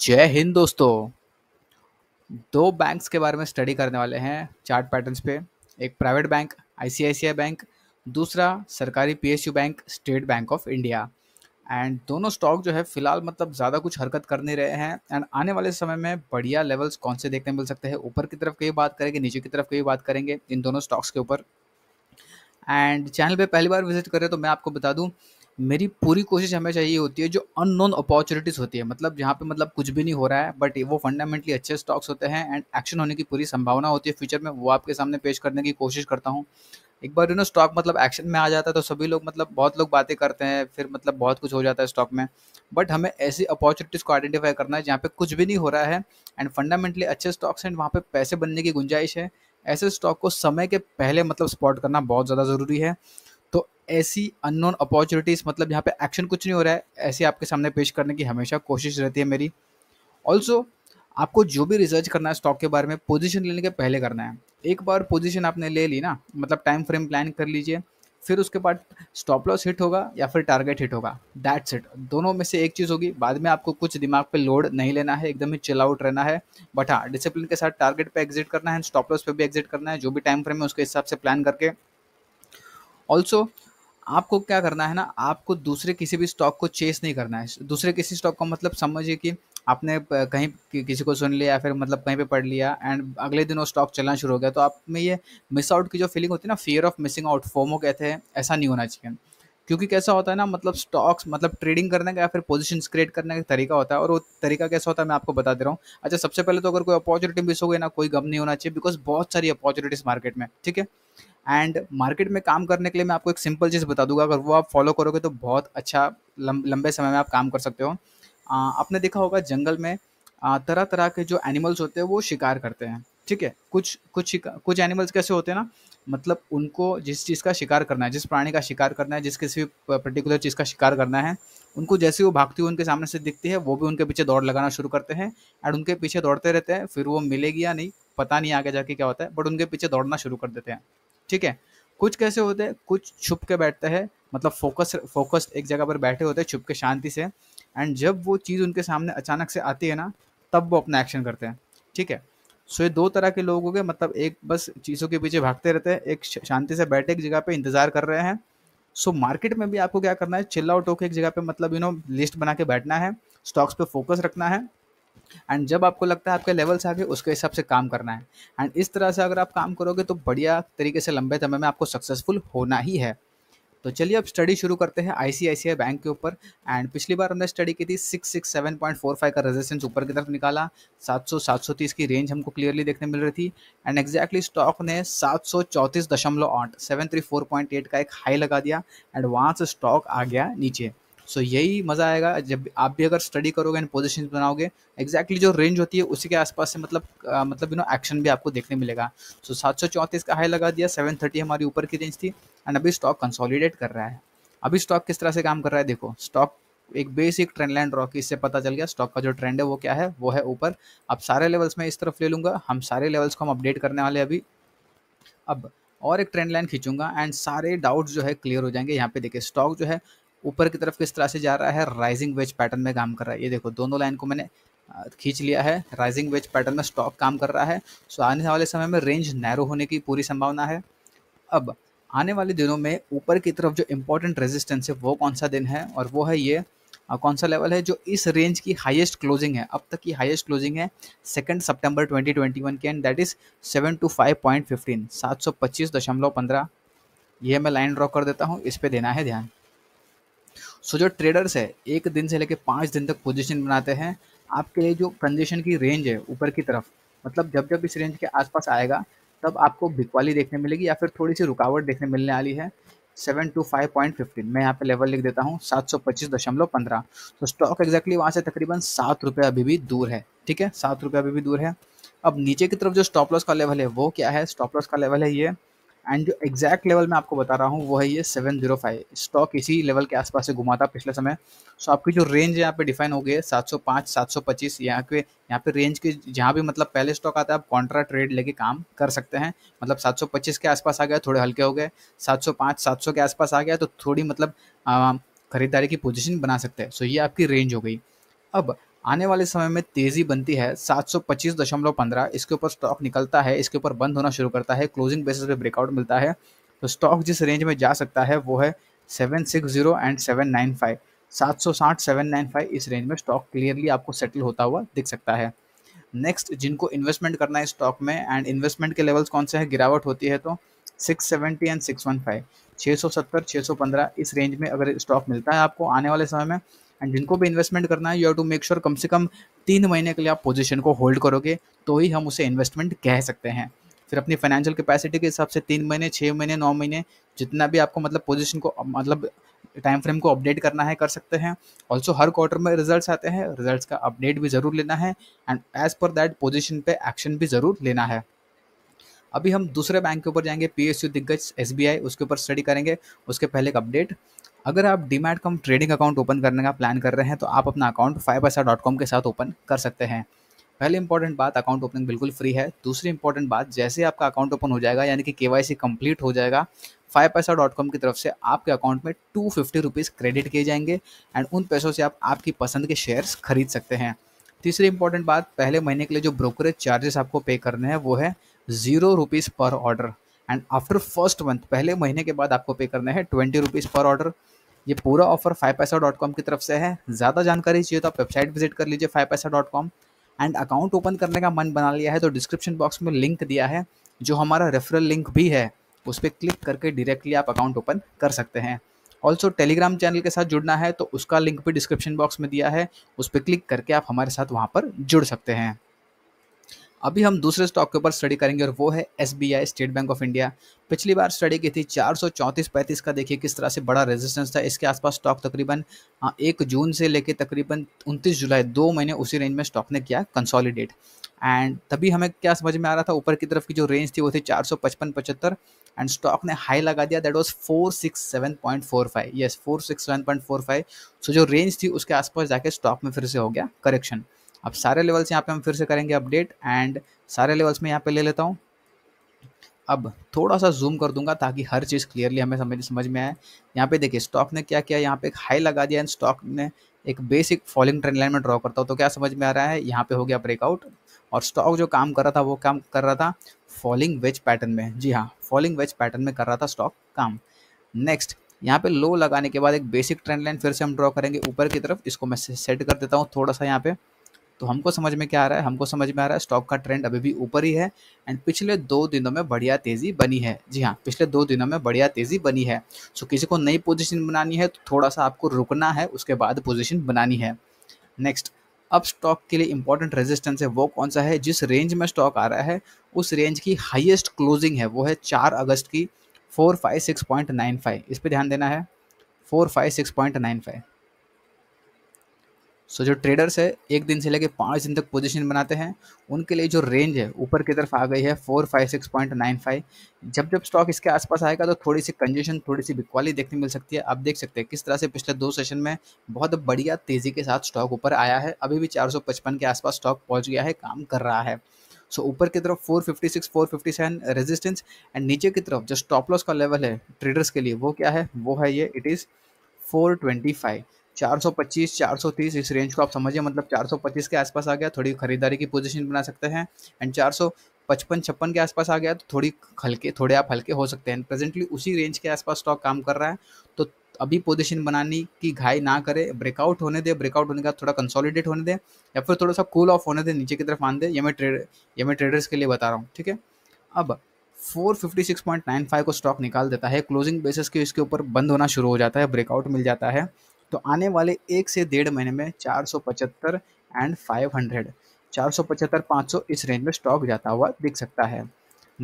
जय हिंद दोस्तों दो बैंक्स के बारे में स्टडी करने वाले हैं चार्ट पैटर्न्स पे एक प्राइवेट बैंक आईसीआईसीआई बैंक दूसरा सरकारी PSU bank State Bank of India and दोनों स्टॉक जो है फिलहाल मतलब ज़्यादा कुछ हरकत कर नहीं रहे हैं एंड आने वाले समय में बढ़िया लेवल्स कौन से देखने मिल सकते हैं ऊपर की तरफ कहीं बात करेंगे नीचे की तरफ कहीं बात करेंगे इन दोनों स्टॉक्स के ऊपर एंड चैनल पे पहली बार विजिट कर रहे हो तो मैं आपको बता दूं मेरी पूरी कोशिश हमेशा ये होती है जो अननोन अपॉर्चुनिटीज़ होती है मतलब जहाँ पे मतलब कुछ भी नहीं हो रहा है बट वो फंडामेंटली अच्छे स्टॉक्स होते हैं एंड एक्शन होने की पूरी संभावना होती है फ्यूचर में वो आपके सामने पेश करने की कोशिश करता हूँ एक बार यू नो स्टॉक मतलब एक्शन में आ जाता है तो सभी लोग मतलब बहुत लोग बातें करते हैं फिर मतलब बहुत कुछ हो जाता है स्टॉक में बट हमें ऐसी अपॉर्चुनिटीज़ को आइडेंटिफाई करना है जहाँ पे कुछ भी नहीं हो रहा है एंड फंडामेंटली अच्छे स्टॉक्स एंड वहाँ पे पैसे बनने की गुंजाइश है ऐसे स्टॉक को समय के पहले मतलब स्पॉट करना बहुत ज़्यादा ज़रूरी है ऐसी अननोन अपॉर्चुनिटीज़ मतलब यहाँ पे एक्शन कुछ नहीं हो रहा है ऐसे आपके सामने पेश करने की हमेशा कोशिश रहती है मेरी ऑल्सो आपको जो भी रिसर्च करना है स्टॉक के बारे में पोजीशन लेने के पहले करना है एक बार पोजीशन आपने ले ली ना मतलब टाइम फ्रेम प्लान कर लीजिए फिर उसके बाद स्टॉप लॉस हिट होगा या फिर टारगेट हिट होगा दैट्स इट दोनों में से एक चीज़ होगी बाद में आपको कुछ दिमाग पे लोड नहीं लेना है एकदम ही चिल आउट रहना है बट हाँ डिसिप्लिन के साथ टारगेट पे एग्जिट करना है स्टॉप लॉस पे भी एग्जिट करना है जो भी टाइम फ्रेम है उसके हिसाब से प्लान करके ऑल्सो आपको क्या करना है ना आपको दूसरे किसी भी स्टॉक को चेस नहीं करना है दूसरे किसी स्टॉक का मतलब समझिए कि आपने कहीं किसी को सुन लिया फिर मतलब कहीं पे पढ़ लिया एंड अगले दिन वो स्टॉक चलना शुरू हो गया तो आप में ये मिस आउट की जो फीलिंग होती है ना fear of missing out FOMO कहते हैं ऐसा नहीं होना चाहिए क्योंकि कैसा होता है ना मतलब स्टॉक्स मतलब ट्रेडिंग करने का या फिर पोजिशन क्रिएट करने का तरीका होता है और वो तरीका कैसा होता है मैं आपको बता दे रहा हूँ अच्छा सबसे पहले तो अगर कोई अपॉर्चुनिटी मिस हो गई ना कोई गम नहीं होना चाहिए बिकॉज बहुत सारी अपॉर्चुनिटीज़ मार्केट में ठीक है एंड मार्केट में काम करने के लिए मैं आपको एक सिंपल चीज़ बता दूंगा अगर वो आप फॉलो करोगे तो बहुत अच्छा लंबे समय में आप काम कर सकते हो आपने देखा होगा जंगल में तरह तरह के जो एनिमल्स होते हैं वो शिकार करते हैं ठीक है कुछ कुछ कुछ एनिमल्स कैसे होते हैं ना मतलब उनको जिस चीज़ का शिकार करना है जिस प्राणी का शिकार करना है जिस किसी पर्टिकुलर चीज़ का शिकार करना है उनको जैसे वो भागती हुई उनके सामने से दिखती है वो भी उनके पीछे दौड़ लगाना शुरू करते हैं एंड उनके पीछे दौड़ते रहते हैं फिर वो मिलेगी या नहीं पता नहीं आगे जाके क्या होता है बट उनके पीछे दौड़ना शुरू कर देते हैं ठीक है कुछ कैसे होते हैं कुछ छुप के बैठते हैं मतलब फोकस फोकस एक जगह पर बैठे होते हैं छुप के शांति से एंड जब वो चीज़ उनके सामने अचानक से आती है ना तब वो अपना एक्शन करते हैं ठीक है सो ये दो तरह के लोग हो गए मतलब एक बस चीज़ों के पीछे भागते रहते हैं एक शांति से बैठे एक जगह पे इंतज़ार कर रहे हैं सो so, मार्केट में भी आपको क्या करना है चिल्ला उठो के एक जगह पे मतलब यू नो लिस्ट बना के बैठना है स्टॉक्स पे फोकस रखना है एंड जब आपको लगता है आपके लेवल्स आगे उसके हिसाब से काम करना है एंड इस तरह से अगर आप काम करोगे तो बढ़िया तरीके से लंबे समय में आपको सक्सेसफुल होना ही है तो चलिए अब स्टडी शुरू करते हैं आई आई सी सी आई बैंक के ऊपर एंड पिछली बार हमने स्टडी की थी six six seven point four five का रेजिस्टेंस ऊपर की तरफ निकाला सात सौ सात सौ तीस की रेंज हमको क्लियरली देखने मिल रही थी एंड एक्जैक्टली स्टॉक ने सात सौ चौंतीस दशमलव आठ seven three four point eight का एक हाई लगा दिया एंड वहाँ से स्टॉक आ गया नीचे सो so, यही मज़ा आएगा जब आप भी अगर स्टडी करोगे एंड पोजिशन बनाओगे एग्जैक्टली जो रेंज होती है उसी के आसपास से मतलब आ, मतलब यू नो एक्शन भी आपको देखने मिलेगा सो सात सौ चौंतीस का हाई लगा दिया सेवन थर्टी हमारी ऊपर की रेंज थी एंड अभी स्टॉक कंसोलिडेट कर रहा है अभी स्टॉक किस तरह से काम कर रहा है देखो स्टॉक एक बेसिक ट्रेंड लाइन ड्रॉ की इससे पता चल गया स्टॉक का जो ट्रेंड है वो क्या है वो है ऊपर अब सारे लेवल्स में इस तरफ ले लूंगा हम सारे लेवल्स को हम अपडेट करने वाले अभी अब और एक ट्रेंड लाइन खींचूंगा एंड सारे डाउट्स जो है क्लियर हो जाएंगे यहाँ पे देखिए स्टॉक जो है ऊपर की तरफ किस तरह से जा रहा है राइजिंग वेज पैटर्न में काम कर रहा है ये देखो दोनों लाइन को मैंने खींच लिया है राइजिंग वेज पैटर्न में स्टॉक काम कर रहा है सो आने वाले समय में रेंज नैरो होने की पूरी संभावना है अब आने वाले दिनों में ऊपर की तरफ जो इम्पोर्टेंट रेजिस्टेंस है वो कौन सा दिन है और वो है ये कौन सा लेवल है जो इस रेंज की हाईएस्ट क्लोजिंग है अब तक की हाईएस्ट क्लोजिंग है सेकेंड सितंबर 2021 के and that is seven two five point fifteen सात सौ पच्चीस दशमलव पंद्रह यह मैं लाइन ड्रॉ कर देता हूँ इस पर देना है ध्यान सो जो ट्रेडर्स है एक दिन से लेकर पाँच दिन तक पोजिशन बनाते हैं आपके लिए जो कंजेशन की रेंज है ऊपर की तरफ मतलब जब जब इस रेंज के आसपास आएगा तब आपको बिकवाली देखने मिलेगी या फिर थोड़ी सी रुकावट देखने मिलने वाली है seven two five point fifteen मैं यहाँ पे लेवल लिख देता हूँ सात सौ पच्चीस दशमलव पंद्रह तो स्टॉक एक्जैक्टली वहाँ से तकरीबन सात रुपये अभी भी दूर है ठीक है सात रुपये अभी भी दूर है अब नीचे की तरफ जो स्टॉप लॉस का लेवल है वो क्या है स्टॉप लॉस का लेवल है ये एंड जो एग्जैक्ट लेवल मैं आपको बता रहा हूँ वो है ये सेवन जीरो फाइव स्टॉक इसी लेवल के आसपास से घुमा था पिछले समय सो आपकी जो रेंज यहाँ पे डिफाइन हो गई है सात सौ पाँच सात सौ पच्चीस यहाँ के यहाँ पे रेंज के जहाँ भी मतलब पहले स्टॉक आता है आप कॉन्ट्रा ट्रेड लेके काम कर सकते हैं मतलब सात सौ पच्चीस के आसपास आ गया थोड़े हल्के हो गए सात सौ पाँच सात सौ के आसपास आ गया तो थोड़ी मतलब ख़रीदारी की पोजिशन बना सकते हैं सो ये आपकी रेंज हो गई अब आने वाले समय में तेजी बनती है सात सौ पच्चीस दशमलव पंद्रह इसके ऊपर स्टॉक निकलता है इसके ऊपर बंद होना शुरू करता है क्लोजिंग बेसिस पे ब्रेकआउट मिलता है तो स्टॉक जिस रेंज में जा सकता है वो है seven six zero and seven nine five सात सौ साठ सेवन नाइन फाइव इस रेंज में स्टॉक क्लियरली आपको सेटल होता हुआ दिख सकता है नेक्स्ट जिनको इन्वेस्टमेंट करना है स्टॉक में एंड इन्वेस्टमेंट के लेवल्स कौन से हैं गिरावट होती है तो six seventy and six one five छः सौ सत्तर छः सौ पंद्रह इस रेंज में अगर स्टॉक मिलता है आपको आने वाले समय में एंड जिनको भी इन्वेस्टमेंट करना है you have to make sure कम से कम तीन महीने के लिए आप पोजिशन को होल्ड करोगे तो ही हम उसे इन्वेस्टमेंट कह सकते हैं फिर अपनी फाइनेंशियल कैपेसिटी के हिसाब से तीन महीने छः महीने नौ महीने जितना भी आपको मतलब पोजिशन को मतलब टाइम फ्रेम को अपडेट करना है कर सकते हैं ऑल्सो हर क्वार्टर में रिजल्ट्स आते हैं रिजल्ट्स का अपडेट भी ज़रूर लेना है and as per that position पे एक्शन भी ज़रूर लेना है अभी हम दूसरे बैंक के ऊपर जाएंगे पी दिग्गज एस उसके ऊपर स्टडी करेंगे उसके पहले एक अपडेट अगर आप demat cum trading account open करने का प्लान कर रहे हैं तो आप अपना account five paisa dot com के साथ ओपन कर सकते हैं पहली इंपॉर्टेंट बात अकाउंट ओपनिंग बिल्कुल फ्री है दूसरी इंपॉर्टेंट बात जैसे आपका अकाउंट ओपन हो जाएगा यानी कि के कंप्लीट हो जाएगा फाइव पैसा डॉट कॉम की तरफ से आपके अकाउंट में टू फिफ्टी रुपीज़ क्रेडिट किए जाएंगे एंड उन पैसों से आप आपकी पसंद के शेयर्स खरीद सकते हैं तीसरी इंपॉर्टेंट बात पहले महीने के लिए जो ब्रोकरेज चार्जेस आपको पे करने हैं वो है ज़ीरो रुपीज़ पर order and after first month पहले महीने के बाद आपको पे करना है ट्वेंटी रुपीज़ पर ऑर्डर ये पूरा offer five paisa dot com की तरफ से है ज़्यादा जानकारी चाहिए तो आप वेबसाइट विजिट कर लीजिए five paisa dot com and account open करने का मन बना लिया है तो डिस्क्रिप्शन बॉक्स में लिंक दिया है जो हमारा रेफरल लिंक भी है उस पर क्लिक करके डायरेक्टली आप अकाउंट ओपन कर सकते हैं ऑल्सो टेलीग्राम चैनल के साथ जुड़ना है तो उसका लिंक भी डिस्क्रिप्शन बॉक्स में दिया है उस पर क्लिक करके आप हमारे साथ वहाँ पर जुड़ सकते हैं अभी हम दूसरे स्टॉक के ऊपर स्टडी करेंगे और वो है as State Bank of India पिछली बार स्टडी की थी चार सौ का देखिए किस तरह से बड़ा रेजिस्टेंस था इसके आसपास स्टॉक तकरीबन हाँ, एक जून से लेकर तकरीबन उनतीस जुलाई दो महीने उसी रेंज में स्टॉक ने किया कंसॉलिडेट एंड तभी हमें क्या समझ में आ रहा था ऊपर की तरफ की जो रेंज थी वो थी चार सौ पचपन पचहत्तर एंड स्टॉक ने हाई लगा दिया दैट वाज 467.45 यस 467.45 सो जो रेंज थी उसके आसपास जाके स्टॉक में फिर से हो गया करेक्शन अब सारे लेवल्स यहाँ पे हम फिर से करेंगे अपडेट एंड सारे लेवल्स में यहाँ पे ले लेता हूँ अब थोड़ा सा जूम कर दूंगा ताकि हर चीज़ क्लियरली हमें समझ समझ में आए यहाँ पे देखिए स्टॉक ने क्या किया यहाँ पे एक हाई लगा दिया एंड स्टॉक ने एक बेसिक फॉलिंग ट्रेंड लाइन में ड्रॉ करता हूँ तो क्या समझ में आ रहा है यहाँ पे हो गया ब्रेकआउट और स्टॉक जो काम कर रहा था वो काम कर रहा था फॉलिंग वेज पैटर्न में जी हाँ फॉलिंग वेज पैटर्न में कर रहा था स्टॉक काम नेक्स्ट यहाँ पे लो लगाने के बाद एक बेसिक ट्रेंड लाइन फिर से हम ड्रॉ करेंगे ऊपर की तरफ इसको मैं सेट कर देता हूँ थोड़ा सा यहाँ पे तो हमको समझ में क्या आ रहा है हमको समझ में आ रहा है स्टॉक का ट्रेंड अभी भी ऊपर ही है एंड पिछले दो दिनों में बढ़िया तेज़ी बनी है जी हाँ पिछले दो दिनों में बढ़िया तेज़ी बनी है सो किसी को नई पोजिशन बनानी है तो थोड़ा सा आपको रुकना है उसके बाद पोजिशन बनानी है नेक्स्ट अब स्टॉक के लिए इंपॉर्टेंट रेजिस्टेंस है वो कौन सा है जिस रेंज में स्टॉक आ रहा है उस रेंज की हाईएस्ट क्लोजिंग है वो है चार अगस्त की four five six point nine five इस पर ध्यान देना है four five six point nine five so जो ट्रेडर्स है एक दिन से लेकर पाँच दिन तक पोजीशन बनाते हैं उनके लिए जो रेंज है ऊपर की तरफ आ गई है four five six point nine five जब जब स्टॉक इसके आसपास आएगा तो थोड़ी सी कंजेशन थोड़ी सी बिकवाली देखने मिल सकती है आप देख सकते हैं किस तरह से पिछले दो सेशन में बहुत बढ़िया तेज़ी के साथ स्टॉक ऊपर आया है अभी भी चार सौ पचपन के आसपास स्टॉक पहुँच गया है काम कर रहा है सो so, ऊपर की तरफ 456, 457 रेजिस्टेंस एंड नीचे की तरफ जो स्टॉप लॉस का लेवल है ट्रेडर्स के लिए वो क्या है वो है ये इट इज़ 425 425 430 इस रेंज को आप समझिए मतलब 425 के आसपास आ गया थोड़ी खरीदारी की पोजीशन बना सकते हैं एंड 455 छप्पन के आसपास आ गया तो थोड़ी हल्के थोड़े आप हल्के हो सकते हैं प्रेजेंटली उसी रेंज के आसपास स्टॉक काम कर रहा है तो अभी पोजीशन बनाने की घाई ना करे ब्रेकआउट होने दे ब्रेकआउट होने का थोड़ा कंसोलिडेट होने दे या फिर थोड़ा सा कूल ऑफ होने दे नीचे की तरफ आने दे ये मैं ट्रेड ये मैं ट्रेडर्स के लिए बता रहा हूँ ठीक है अब 456.95 को स्टॉक निकाल देता है क्लोजिंग बेसिस के इसके ऊपर बंद होना शुरू हो जाता है ब्रेकआउट मिल जाता है तो आने वाले एक से डेढ़ महीने में चार सौ पचहत्तर एंड फाइव हंड्रेड चार सौ पचहत्तर सौ इस रेंज में स्टॉक जाता हुआ दिख सकता है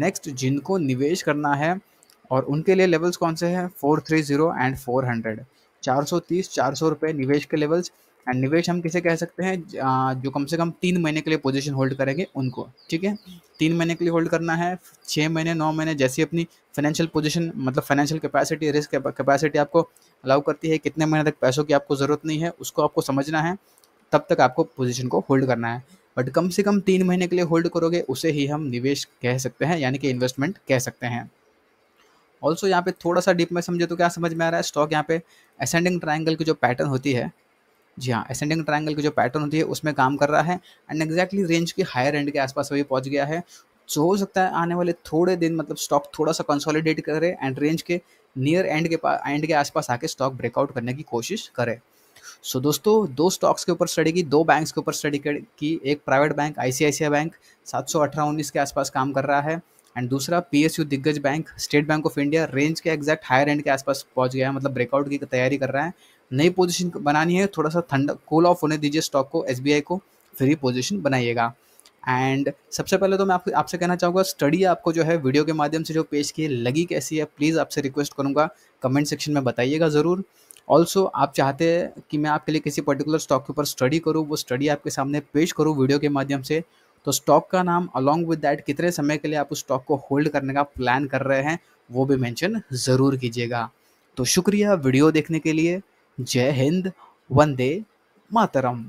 नेक्स्ट जिनको निवेश करना है और उनके लिए लेवल्स कौन से हैं four three zero and four hundred चार सौ तीस चार सौ निवेश के लेवल्स एंड निवेश हम किसे कह सकते हैं जो कम से कम तीन महीने के लिए पोजीशन होल्ड करेंगे उनको ठीक है तीन महीने के लिए होल्ड करना है छः महीने नौ महीने जैसी अपनी फाइनेंशियल पोजीशन मतलब फाइनेंशियल कैपेसिटी रिस्क कैपेसिटी आपको अलाउ करती है कितने महीने तक पैसों की आपको ज़रूरत नहीं है उसको आपको समझना है तब तक आपको पोजिशन को होल्ड करना है बट कम से कम तीन महीने के लिए होल्ड करोगे उसे ही हम निवेश कह सकते हैं यानी कि इन्वेस्टमेंट कह सकते हैं ऑल्सो यहाँ पे थोड़ा सा डीप में समझे तो क्या समझ में आ रहा है स्टॉक यहाँ पे असेंडिंग ट्राइंगल की जो पैटर्न होती है जी हाँ असेंडिंग ट्राइंगल की जो पैटर्न होती है उसमें काम कर रहा है एंड एग्जैक्टली रेंज के हायर एंड के आसपास अभी पहुंच गया है जो हो सकता है आने वाले थोड़े दिन मतलब स्टॉक थोड़ा सा कंसोलिडेट करे एंड रेंज के नियर एंड के पास एंड के आसपास आके स्टॉक ब्रेकआउट करने की कोशिश करे सो so, दोस्तों दो स्टॉक्स के ऊपर स्टडी की दो बैंक्स के ऊपर स्टडी की एक प्राइवेट बैंक आई बैंक सात सौ अठारह उन्नीस के आसपास काम कर रहा है एंड दूसरा पी दिग्गज bank State Bank of India range के एग्जैक्ट हायर एंड के आसपास पहुंच गया है मतलब ब्रेकआउट की तैयारी कर रहा है नई पोजीशन बनानी है थोड़ा सा ठंड कूल ऑफ होने दीजिए स्टॉक को एस को फिर ही पोजिशन बनाइएगा एंड सबसे पहले तो मैं आपको आपसे कहना चाहूँगा स्टडी आपको जो है वीडियो के माध्यम से जो पेश की लगी कैसी है प्लीज़ आपसे रिक्वेस्ट करूँगा कमेंट सेक्शन में बताइएगा ज़रूर ऑल्सो आप चाहते हैं कि मैं आपके लिए किसी पर्टिकुलर स्टॉक के ऊपर स्टडी करूँ वो स्टडी आपके सामने पेश करूँ वीडियो के माध्यम से तो स्टॉक का नाम अलॉन्ग विद डैट कितने समय के लिए आप उस स्टॉक को होल्ड करने का प्लान कर रहे हैं वो भी मैंशन ज़रूर कीजिएगा तो शुक्रिया वीडियो देखने के लिए जय हिंद वंदे मातरम